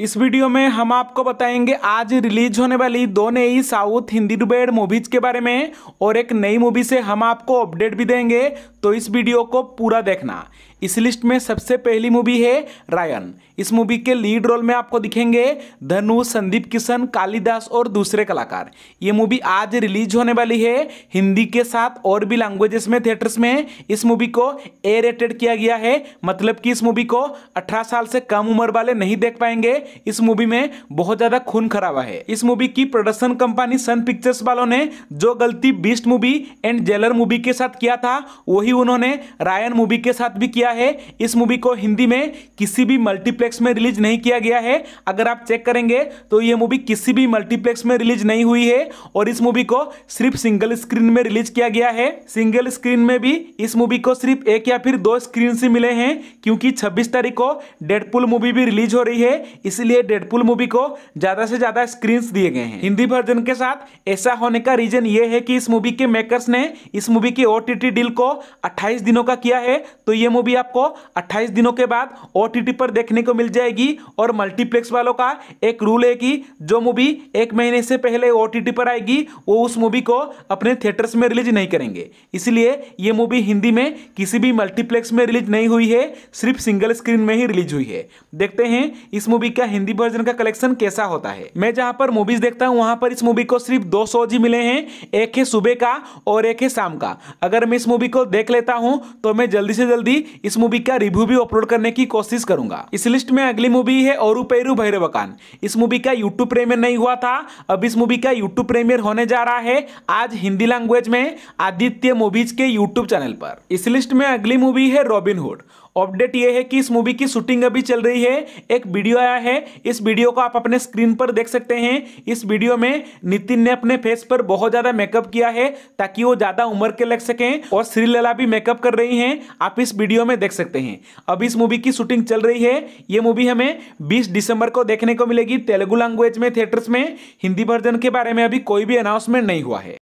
इस वीडियो में हम आपको बताएंगे आज रिलीज होने वाली दो नई साउथ हिंदी डुबेड मूवीज के बारे में और एक नई मूवी से हम आपको अपडेट भी देंगे तो इस वीडियो को पूरा देखना इस लिस्ट में सबसे पहली मूवी है रायन इस मूवी के लीड रोल में आपको दिखेंगे धनु संदीप किशन कालिदास और दूसरे कलाकार ये मूवी आज रिलीज होने वाली है हिंदी के साथ और भी लैंग्वेजेस में थिएटर्स में इस मूवी को ए रेटेड किया गया है मतलब कि इस मूवी को अठारह साल से कम उम्र वाले नहीं देख पाएंगे इस मूवी में बहुत ज्यादा खून खराबा है इस मूवी की प्रोडक्शन कंपनी सन पिक्चर्स वालों ने जो गलती Beast movie and Jailer movie के साथ किया था वही उन्होंने रायन मूवी के साथ भी किया है इस मूवी को हिंदी में किसी भी मल्टीप्लेक्स में रिलीज नहीं किया गया है अगर आप चेक करेंगे तो ये मूवी किसी भी मल्टीप्लेक्स में रिलीज नहीं हुई है और इस मूवी को सिर्फ सिंगल स्क्रीन में रिलीज किया गया है सिंगल स्क्रीन में भी इस मूवी को सिर्फ एक या फिर दो स्क्रीन से मिले हैं क्योंकि 26 तारीख को डेडपुल मूवी भी रिलीज हो रही है इसलिए डेडपुल मूवी को ज्यादा से ज्यादा स्क्रीन दिए गए हैं हिंदी वर्जन के साथ ऐसा होने का रीजन ये है कि इस मूवी के मेकर्स ने इस मूवी की ओ डील को अट्ठाईस दिनों का किया है तो ये मूवी आपको अट्ठाईस दिनों के बाद ओ पर देखने को मिल जाएगी और मल्टीप्लेक्स वालों का एक रूल है कि जो मूवी एक महीने से पहले ओ पर आएगी वो उस मूवी को अपने थिएटर्स में रिलीज नहीं करेंगे इसलिए ये मूवी हिंदी में किसी भी मल्टीप्लेक्स में रिलीज नहीं हुई है सिर्फ सिंगल स्क्रीन में ही रिलीज हुई है देखते हैं इस मूवी का का हिंदी वर्जन का कलेक्शन कैसा होता है मैं जहाँ पर मूवीज देखता हूँ वहां पर इस मूवी को सिर्फ दो सौ जी मिले हैं एक है सुबह का और एक है शाम का अगर मैं इस मूवी को देख लेता हूँ तो मैं जल्दी से जल्दी इस मूवी का रिव्यू भी अपलोड करने की कोशिश करूंगा इस लिस्ट में अगली मूवी है और पेरू भैरव भैरवकान इस मूवी का यूट्यूब प्रेमियर नहीं हुआ था अब इस मूवी का यूट्यूब प्रेमियर होने जा रहा है आज हिंदी लैंग्वेज में आदित्य मूवीज के यूट्यूब चैनल पर इस लिस्ट में अगली मूवी है रॉबिनहुड अपडेट ये है कि इस मूवी की शूटिंग अभी चल रही है एक वीडियो आया है इस वीडियो को आप अपने स्क्रीन पर देख सकते हैं इस वीडियो में नितिन ने अपने फेस पर बहुत ज़्यादा मेकअप किया है ताकि वो ज़्यादा उम्र के लग सकें और श्रीलला भी मेकअप कर रही हैं आप इस वीडियो में देख सकते हैं अब इस मूवी की शूटिंग चल रही है ये मूवी हमें बीस दिसंबर को देखने को मिलेगी तेलुगु लैंग्वेज में थिएटर्स में हिंदी वर्जन के बारे में अभी कोई भी अनाउंसमेंट नहीं हुआ है